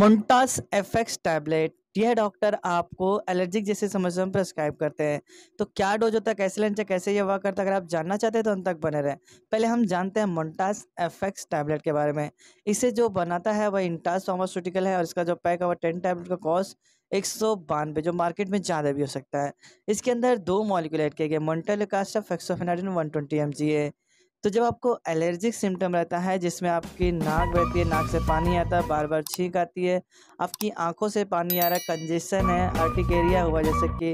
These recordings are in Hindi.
मुंटास एफ टैबलेट यह डॉक्टर आपको एलर्जिक जैसे समस्या में प्रेस्क्राइब करते हैं तो क्या डोज होता है कैसे लेना चाहिए कैसे ये वर्क करता है अगर आप जानना चाहते हैं तो अंत तक बने रहें पहले हम जानते हैं मोन्टास एफ टैबलेट के बारे में इसे जो बनाता है वह इंटास फार्मास्यूटिकल है और इसका जो पैक है वह टेन टैबलेट का कॉस्ट एक सौ बानवे जो मार्केट में ज़्यादा भी हो सकता है इसके अंदर दो मॉलिकुलेट किए गए montelukast of fexofenadine one twenty M G है तो जब आपको एलर्जिक सिम्टम रहता है जिसमें आपकी नाक बहती है नाक से पानी आता है बार बार छींक आती है आपकी आंखों से पानी आ रहा है कंजेशन है आर्टिकेरिया हुआ जैसे कि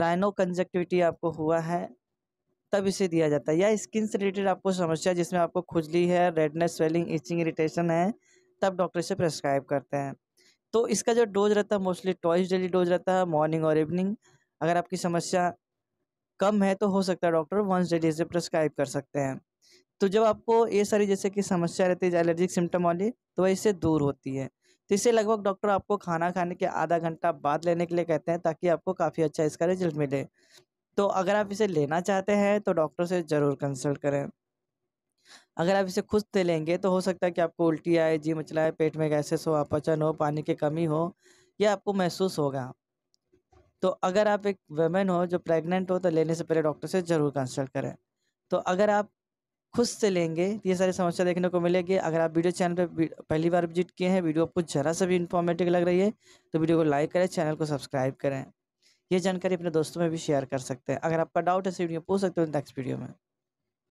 राइनो कंजक्टिविटी आपको हुआ है तब इसे दिया जाता है या स्किन से रिलेटेड आपको समस्या जिसमें आपको खुजली है रेडनेस स्वेलिंग इचिंग इरीटेशन है तब डॉक्टर से प्रेस्क्राइब करते हैं तो इसका जो डोज रहता है मोस्टली ट्वाइस डेली डोज रहता है मॉर्निंग और इवनिंग अगर आपकी समस्या कम है तो हो सकता है डॉक्टर वंस डेली से प्रेस्क्राइब कर सकते हैं तो जब आपको ये सारी जैसे कि समस्या रहती है एलर्जिक सिम्टम वाली तो वह इससे दूर होती है तो इसे लगभग डॉक्टर आपको खाना खाने के आधा घंटा बाद लेने के लिए कहते हैं ताकि आपको काफ़ी अच्छा इसका रिजल्ट मिले तो अगर आप इसे लेना चाहते हैं तो डॉक्टर से ज़रूर कंसल्ट करें अगर आप इसे खुद से लेंगे तो हो सकता है कि आपको उल्टी आए जी मचलाए पेट में गैसेस हो अपचन हो पानी की कमी हो यह आपको महसूस होगा तो अगर आप एक वेमेन हो जो प्रेग्नेंट हो तो लेने से पहले डॉक्टर से ज़रूर कंसल्ट करें तो अगर आप खुद से लेंगे ये सारी समस्या देखने को मिलेगी अगर आप वीडियो चैनल पर पहली बार विजिट किए हैं वीडियो आपको जरा सा भी इन्फॉर्मेटिव लग रही है तो वीडियो को लाइक करें चैनल को सब्सक्राइब करें ये जानकारी अपने दोस्तों में भी शेयर कर सकते हैं अगर आपका डाउट है वीडियो पूछ सकते हो नेक्स्ट वीडियो में